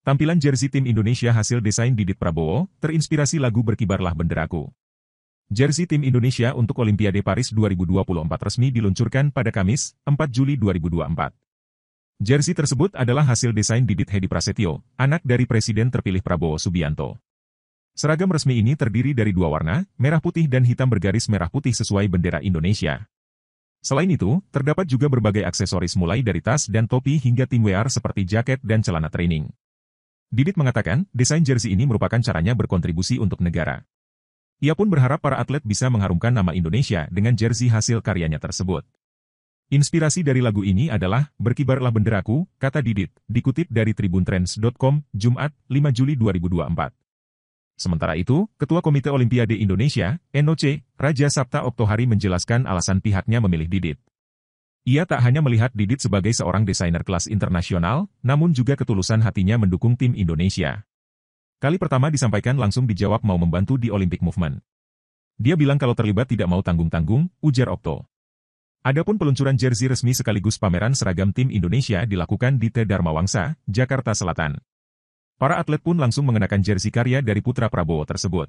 Tampilan jersey tim Indonesia hasil desain Didit Prabowo, terinspirasi lagu Berkibarlah Benderaku. Jersey tim Indonesia untuk Olimpiade Paris 2024 resmi diluncurkan pada Kamis, 4 Juli 2024. Jersey tersebut adalah hasil desain Didit Hedi Prasetyo, anak dari Presiden terpilih Prabowo Subianto. Seragam resmi ini terdiri dari dua warna, merah putih dan hitam bergaris merah putih sesuai bendera Indonesia. Selain itu, terdapat juga berbagai aksesoris mulai dari tas dan topi hingga wear seperti jaket dan celana training. Didit mengatakan, desain jersey ini merupakan caranya berkontribusi untuk negara. Ia pun berharap para atlet bisa mengharumkan nama Indonesia dengan jersey hasil karyanya tersebut. Inspirasi dari lagu ini adalah Berkibarlah Benderaku, kata Didit, dikutip dari tribuntrends.com, Jumat, 5 Juli 2024. Sementara itu, Ketua Komite Olimpiade Indonesia, NOC, Raja Sabta Oktohari menjelaskan alasan pihaknya memilih Didit. Ia tak hanya melihat Didit sebagai seorang desainer kelas internasional, namun juga ketulusan hatinya mendukung tim Indonesia. Kali pertama disampaikan langsung dijawab mau membantu di Olympic Movement. Dia bilang kalau terlibat tidak mau tanggung-tanggung, ujar Okto. Adapun peluncuran jersey resmi sekaligus pameran seragam tim Indonesia dilakukan di T. Wangsa, Jakarta Selatan. Para atlet pun langsung mengenakan jersey karya dari Putra Prabowo tersebut.